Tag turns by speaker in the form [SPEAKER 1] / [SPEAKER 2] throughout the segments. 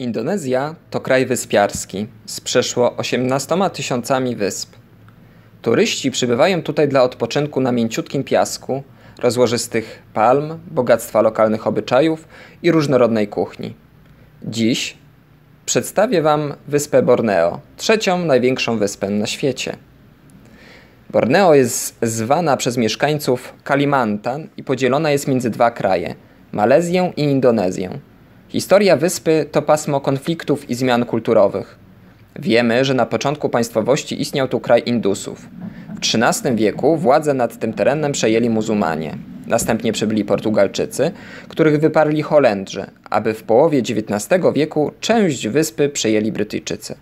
[SPEAKER 1] Indonezja to kraj wyspiarski z przeszło 18 tysiącami wysp. Turyści przybywają tutaj dla odpoczynku na mięciutkim piasku, rozłożystych palm, bogactwa lokalnych obyczajów i różnorodnej kuchni. Dziś przedstawię Wam wyspę Borneo, trzecią największą wyspę na świecie. Borneo jest zwana przez mieszkańców Kalimantan i podzielona jest między dwa kraje Malezję i Indonezję. Historia wyspy to pasmo konfliktów i zmian kulturowych. Wiemy, że na początku państwowości istniał tu kraj Indusów. W XIII wieku władzę nad tym terenem przejęli muzułmanie. Następnie przybyli Portugalczycy, których wyparli Holendrzy, aby w połowie XIX wieku część wyspy przejęli Brytyjczycy.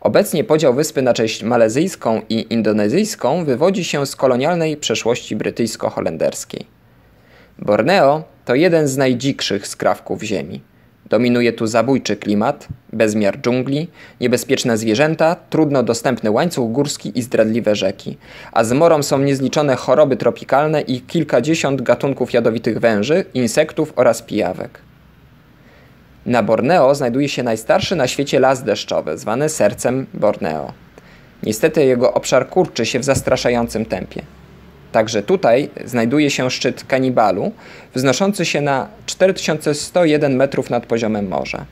[SPEAKER 1] Obecnie podział wyspy na część malezyjską i indonezyjską wywodzi się z kolonialnej przeszłości brytyjsko-holenderskiej. Borneo to jeden z najdzikszych skrawków ziemi. Dominuje tu zabójczy klimat, bezmiar dżungli, niebezpieczne zwierzęta, trudno dostępny łańcuch górski i zdradliwe rzeki. A zmorą są niezliczone choroby tropikalne i kilkadziesiąt gatunków jadowitych węży, insektów oraz pijawek. Na Borneo znajduje się najstarszy na świecie las deszczowy, zwany sercem Borneo. Niestety jego obszar kurczy się w zastraszającym tempie. Także tutaj znajduje się szczyt Kanibalu, wznoszący się na 4101 metrów nad poziomem morza.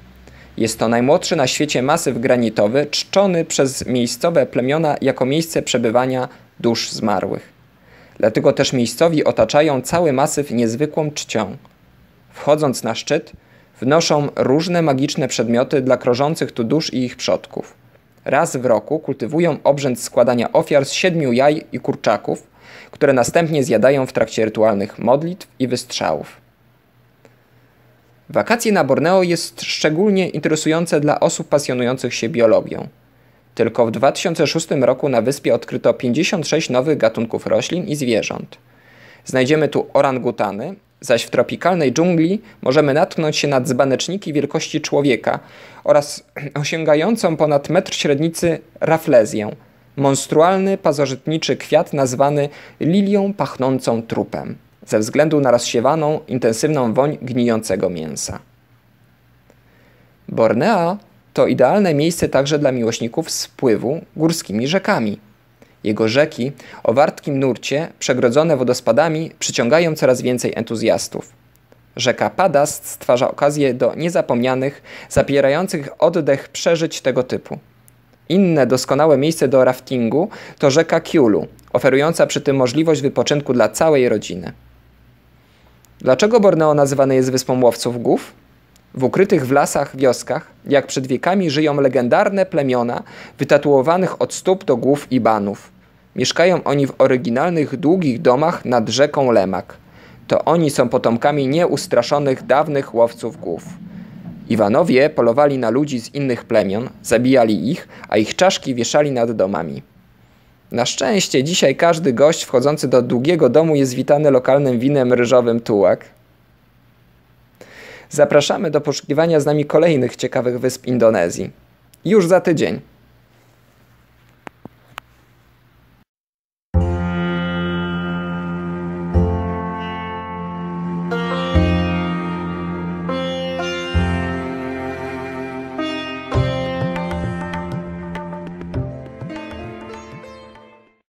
[SPEAKER 1] Jest to najmłodszy na świecie masyw granitowy, czczony przez miejscowe plemiona jako miejsce przebywania dusz zmarłych. Dlatego też miejscowi otaczają cały masyw niezwykłą czcią. Wchodząc na szczyt, wnoszą różne magiczne przedmioty dla krążących tu dusz i ich przodków. Raz w roku kultywują obrzęd składania ofiar z siedmiu jaj i kurczaków, które następnie zjadają w trakcie rytualnych modlitw i wystrzałów. Wakacje na Borneo jest szczególnie interesujące dla osób pasjonujących się biologią. Tylko w 2006 roku na wyspie odkryto 56 nowych gatunków roślin i zwierząt. Znajdziemy tu orangutany, zaś w tropikalnej dżungli możemy natknąć się na dzbaneczniki wielkości człowieka oraz osiągającą ponad metr średnicy raflezję – monstrualny, pazożytniczy kwiat nazwany lilią pachnącą trupem, ze względu na rozsiewaną, intensywną woń gnijącego mięsa. Bornea to idealne miejsce także dla miłośników spływu górskimi rzekami. Jego rzeki o wartkim nurcie, przegrodzone wodospadami, przyciągają coraz więcej entuzjastów. Rzeka Padas stwarza okazję do niezapomnianych, zapierających oddech przeżyć tego typu. Inne doskonałe miejsce do raftingu to rzeka Kiulu, oferująca przy tym możliwość wypoczynku dla całej rodziny. Dlaczego Borneo nazywane jest wyspą łowców głów? W ukrytych w lasach wioskach, jak przed wiekami, żyją legendarne plemiona wytatuowanych od stóp do głów banów. Mieszkają oni w oryginalnych, długich domach nad rzeką Lemak. To oni są potomkami nieustraszonych, dawnych łowców głów. Iwanowie polowali na ludzi z innych plemion, zabijali ich, a ich czaszki wieszali nad domami. Na szczęście dzisiaj każdy gość wchodzący do długiego domu jest witany lokalnym winem ryżowym tułak. Zapraszamy do poszukiwania z nami kolejnych ciekawych wysp Indonezji. Już za tydzień.